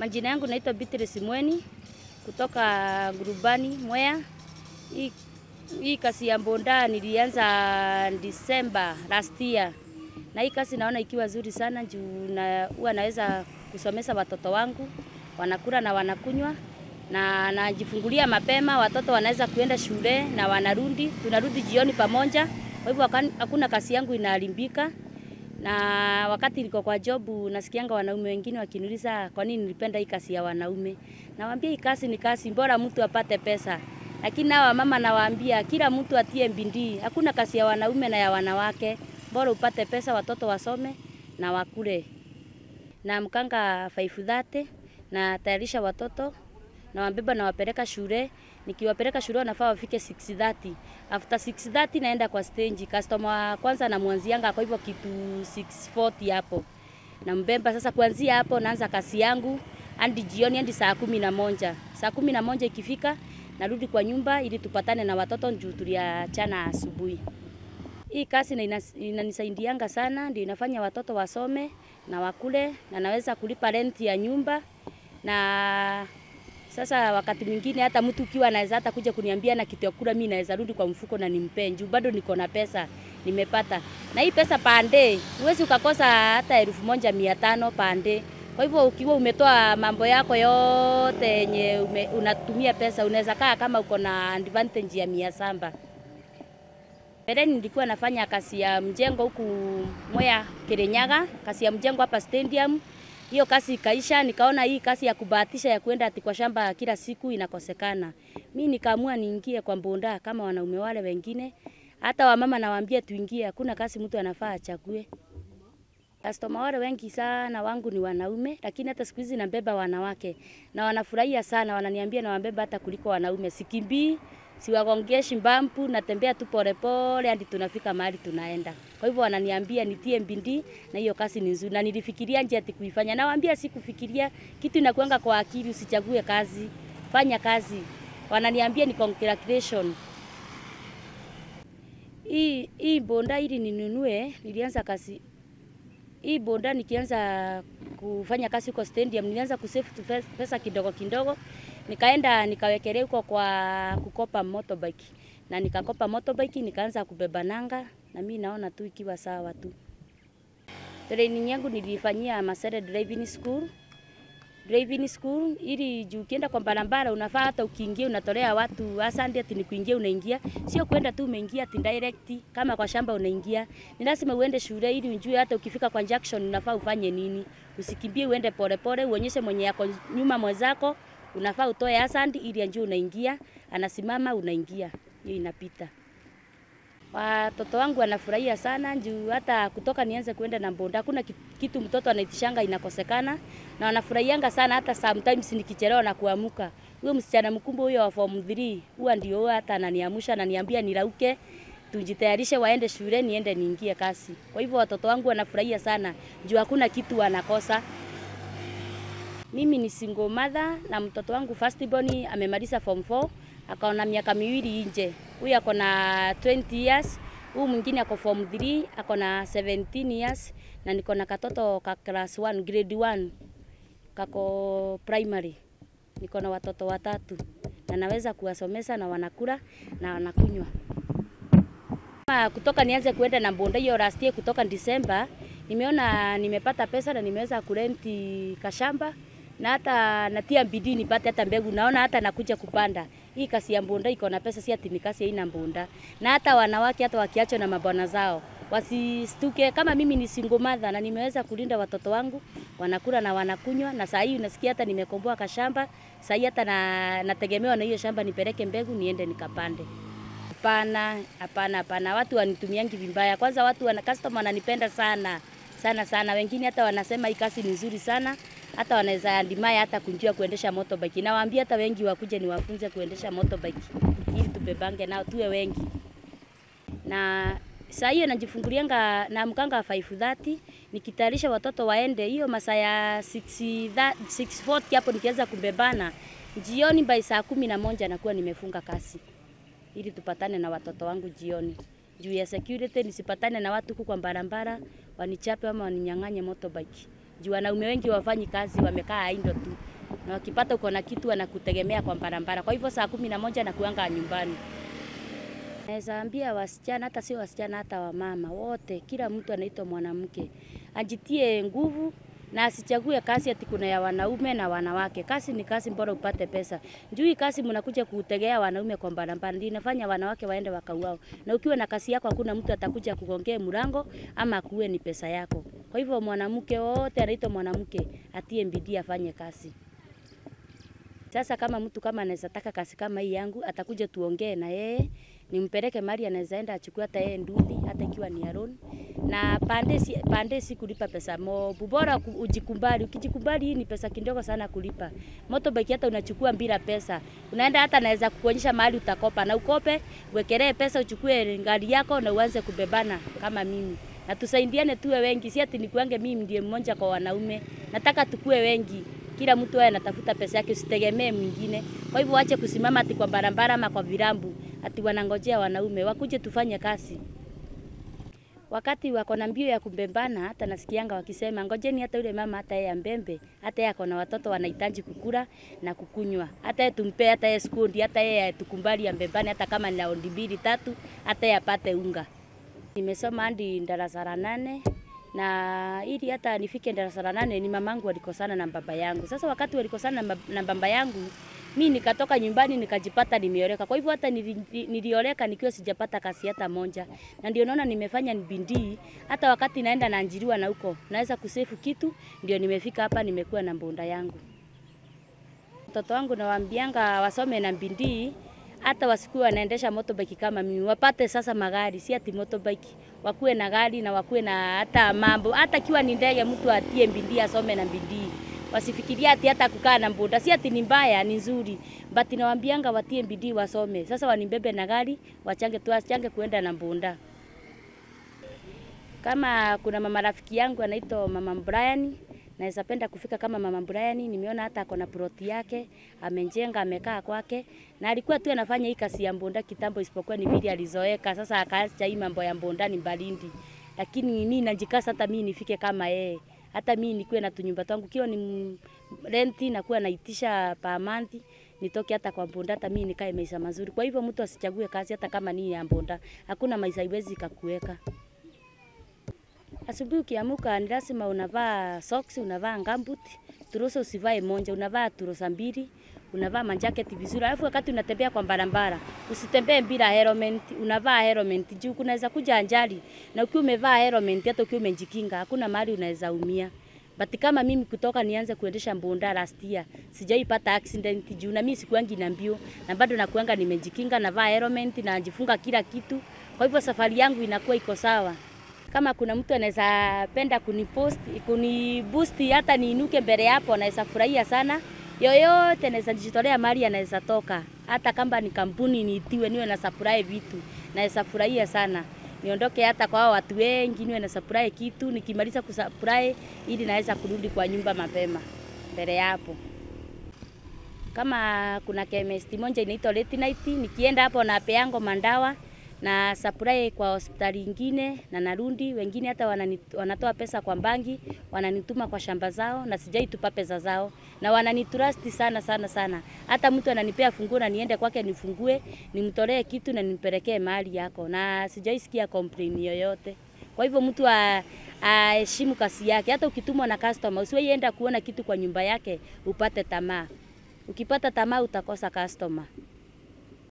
Majina yangu naitwa Beatrice Mweni kutoka Gurubani Mwea. Hii, hii kasi ya boda nilianza Disemba last year, na hii kasi naona ikiwa zuri sana juu na huwa naweza kusomesa watoto wangu, wanakula na wanakunywa na najifungulia mapema, watoto wanaweza kuenda shule na wanarudi, tunarudi jioni pamoja. Kwa hivyo hakuna kasi yangu inalimbika na wakati niko kwa jobu nasikianga wanaume wengine wakiniuliza kwa nini nilipenda hii kazi ya wanaume. Nawaambia hii kazi ni kazi, bora mtu apate pesa lakini hawa mama nawaambia kila mtu atie bidii. Hakuna kazi ya wanaume na ya wanawake, bora upate pesa, watoto wasome na wakule. Na mkanga 530 na tayarisha watoto na wabeba na wapeleka shule nikiwapeleka shule wanafaa wafike 6:30. After 6:30 naenda kwa stage. Customer wa kwanza namwanzianga kwa hivyo kitu 6:40 hapo. Nambemba sasa, kuanzia hapo naanza kasi yangu hadi jioni hadi saa kumi na moja. Saa kumi na moja ikifika narudi kwa nyumba ili tupatane na watoto juu tuliachana asubuhi. Hii kasi na inanisaidianga sana, ndio inafanya watoto wasome na wakule na naweza kulipa renti ya nyumba na sasa wakati mwingine hata mtu ukiwa anaweza hata kuja kuniambia na kitu ya kula, mimi naweza rudi kwa mfuko na nimpe juu bado niko na pesa nimepata. Na hii pesa pande huwezi ukakosa hata elfu moja mia tano pande. Kwa hivyo ukiwa umetoa mambo yako yote yenye unatumia pesa, unaweza kaa kama uko na advantage ya mia samba. Mbeleni nilikuwa nafanya kazi ya mjengo huku Mwea Kirinyaga, kazi ya mjengo hapa stadium hiyo kasi ikaisha, nikaona hii kasi ya kubahatisha ya kuenda ati kwa shamba kila siku inakosekana. Mi nikaamua niingie kwa bonda kama wanaume wale wengine, hata wamama nawaambia tuingie, hakuna kasi mtu anafaa achague. Customer wale wengi sana wangu ni wanaume, lakini hata siku hizi nabeba wanawake na wanafurahia sana, wananiambia nawabeba hata kuliko wanaume. Sikimbii, siwagongeshi shimbampu, natembea tu polepole hadi tunafika mahali tunaenda. Kwa hivyo wananiambia nitie mbindi, na hiyo kazi ni nzuri, na nilifikiria nje ati kuifanya. Nawaambia sikufikiria kitu, inakuanga kwa akili, usichague kazi, fanya kazi. Wananiambia ni congratulation. Hii hii bonda ili ninunue, nilianza kazi hii bonda, nikianza kufanya kazi huko stadium, nilianza kusave pesa kidogo kidogo Nikaenda nikawekelea huko kwa kukopa motorbike na nikakopa motorbike, nikaanza kubeba nanga, na mi naona tu ikiwa sawa tu. Training yangu nilifanyia Masere Driving School driving school ili juu ukienda kwa barabara unafaa hata ukiingia unatolea watu asante ati nikuingia unaingia, sio kwenda tu umeingia ati direct. Kama kwa shamba unaingia, ni lazima uende shule ili ujue hata ukifika kwa junction unafaa ufanye nini. Usikimbie, uende polepole, uonyeshe mwenye yako nyuma mwenzako unafaa utoe hazard ili ajue unaingia, anasimama unaingia, hiyo inapita. Watoto wangu wanafurahia sana juu hata kutoka nianze kuenda na bonda, hakuna kitu mtoto anaitishanga inakosekana, na wanafurahianga sana. Hata sometimes nikichelewa na kuamuka, huyo msichana mkubwa huyo wa form 3 huwa ndio hata ananiamsha, ananiambia nirauke tujitayarishe waende shule, niende niingie kasi. Kwa hivyo watoto wangu wanafurahia sana juu hakuna kitu wanakosa. Mimi ni single mother na mtoto wangu first born amemaliza form 4 akaona miaka miwili nje. Huyu ako na 20 years, huyu mwingine ako form 3 ako na 17 years, na niko na katoto ka class 1 grade 1 kako primary. Niko na watoto watatu na naweza kuwasomesha na wanakula na wanakunywa. Kutoka nianze kuenda na bonda hiyo last year, kutoka December, nimeona nimepata pesa na nimeweza kurenti kashamba na hata natia bidii nipate hata mbegu. Naona hata nakuja kupanda hii kasi ya mbunda iko na pesa, si ati ni kasi haina mbunda. Na hata wanawake hata wakiachwa na mabwana zao wasistuke. Kama mimi ni single mother na nimeweza kulinda watoto wangu, wanakula na wanakunywa, na saa hii unasikia hata nimekomboa kashamba. Saa hii hata na, nategemewa na hiyo shamba nipeleke mbegu niende nikapande. Hapana, hapana, hapana, watu wanitumiangi vibaya. Kwanza watu wana customer wananipenda sana sana sana, wengine hata wanasema hii kasi ni nzuri sana hata wanaweza andimaya hata kujua kuendesha motorbike. Nawaambia hata wengi wakuje niwafunze kuendesha motobike ili tubebange nao tuwe wengi. Na saa hiyo najifungulianga na mkanga wa 5:30 nikitayarisha watoto waende hiyo masaa ya 6:40 hapo nikianza kubebana jioni by saa kumi na moja nakuwa nimefunga kasi ili tupatane na watoto wangu jioni juu ya security, nisipatane na watu huko kwa barabara wanichape ama waninyang'anye motorbike juu wanaume wengi wafanyi kazi, wamekaa aindo tu, na wakipata uko na kitu wanakutegemea kwa barabara. Kwa hivyo saa kumi na moja nakuanga nyumbani. Naweza ambia wasichana, hata sio wasichana, hata wamama wote, kila mtu anaitwa mwanamke, ajitie nguvu na asichague kazi ati kuna ya wanaume na wanawake. Kazi ni kazi, mbora upate pesa. Njui kazi mnakuja kutegea wanaume kwa barabara, ndio inafanya wanawake waende wakauao. Na ukiwa na kazi yako, hakuna mtu atakuja kugongea mlango ama kuwe ni pesa yako. Kwa hivyo mwanamke wote anaitwa mwanamke, atie bidii afanye kazi. Sasa kama mtu kama anaweza taka kazi kama hii yangu, atakuja tuongee na yeye, nimpeleke mali, anaweza enda achukue hata yeye ndudi, hata ikiwa ni alone. Na pande si, pande si kulipa pesa mo bubora ujikumbali. Ukijikumbali hii ni pesa kidogo sana kulipa moto motorbike, hata unachukua bila pesa, unaenda hata naweza kukuonyesha mahali utakopa, na ukope wekelee pesa, uchukue gari yako na uanze kubebana kama mimi na tusaidiane, tuwe wengi, si ati nikuange mimi ndiye mmoja kwa wanaume. Nataka tukue wengi. Kila mtu aye anatafuta pesa yake, usitegemee mwingine. Kwa hivyo wache kusimama ati kwa barabara ama kwa virambu ati wanangojea wanaume wakuje tufanye kazi. Wakati wako na mbio ya kubembana, hata nasikianga wakisema ngojeni, hata yule mama hata yeye ambembe, hata yeye akona watoto wanahitaji kukula na kukunywa, hata yeye tumpe, hata yeye skundi, hata yeye tukumbali ambembane, hata kama ni raundi mbili tatu, hata yeye apate unga. Nimesoma hadi darasa la nane na ili hata nifike darasa la nane ni mamangu walikosana na baba yangu. Sasa wakati walikosana na baba yangu mi nikatoka nyumbani nikajipata nimeoleka. Kwa hivyo hata nilioleka nikiwa sijapata kasi hata moja, na ndio naona nimefanya bidii, hata wakati naenda naajiriwa na huko naweza kusefu kitu, ndio nimefika hapa, nimekuwa na mbunda yangu. Watoto wangu nawaambianga wasome na bidii hata wasikuwe wanaendesha motobike kama mimi, wapate sasa magari, si ati motobike, wakuwe na gari na wakuwe na hata mambo, hata kiwa ni ndege, mtu atie bidii, asome na bidii wasifikiria ati hata kukaa na mbunda, si ati ni mbaya, ni nzuri, but nawaambianga watie bidii wasome. Sasa wanibebe na gari, wachange tu, wachange kuenda na mbunda. Kama kuna mama rafiki yangu anaitwa mama Brian, naweza penda kufika kama mama Brian. Nimeona hata ako na ploti yake, amejenga, amekaa kwake, na alikuwa tu anafanya hii kazi ya mbonda kitambo, isipokuwa ni vile alizoeka. Sasa akaacha hii mambo ya mbonda ni Mbalindi, lakini mimi najikasa hata mimi nifike kama yeye, hata mimi nikuwe na tunyumba tangu kio ni renti na kuwa naitisha pa month nitoke hata kwa mbonda, hata mimi nikae maisha mazuri. Kwa hivyo mtu asichague kazi hata kama ni ya mbonda, hakuna maisha iwezi kakuweka. Asubuhi ukiamuka ni lazima unavaa socks, unavaa gumboot, turoso usivae moja, unavaa turosa mbili, unavaa majaketi vizuri. Alafu wakati unatembea kwa barabara usitembee bila helmet, unavaa helmet juu kunaweza kuja ajali, na ukiwa umevaa helmet hata ukiwa umejikinga hakuna mahali unaweza umia. But kama mimi kutoka nianze kuendesha boda last year, sijaipata accident juu na mimi sikuangi na mbio na bado nakuanga nimejikinga, navaa helmet, na najifunga kila kitu. Kwa hivyo safari yangu inakuwa iko sawa. Kama kuna mtu anaweza penda kunipost kuniboost, hata niinuke mbele yapo, anaweza furahia sana. Yoyote anaweza jitolea mali, anaweza toka, hata kama ni kampuni niitiwe, niwe na supply vitu, naweza furahia sana niondoke hata kwa hao watu wengi, niwe na supply kitu, nikimaliza kusupply ili naweza kurudi kwa nyumba mapema mbele yapo. Kama kuna chemist moja inaitwa Retinite, nikienda hapo na napeango mandawa na supply kwa hospitali ingine na narundi. Wengine hata wanatoa pesa kwa bangi, wananituma kwa shamba zao na sijai tupa pesa zao, na wananitrust sana sana sana. Hata mtu ananipea funguo na niende kwake nifungue, nimtolee kitu na nimpelekee mahali yako, na sijai sikia complain yoyote. Kwa hivyo mtu aheshimu kazi yake. Hata ukitumwa na customer, usiweienda kuona kitu kwa nyumba yake upate tamaa. Ukipata tamaa utakosa customer.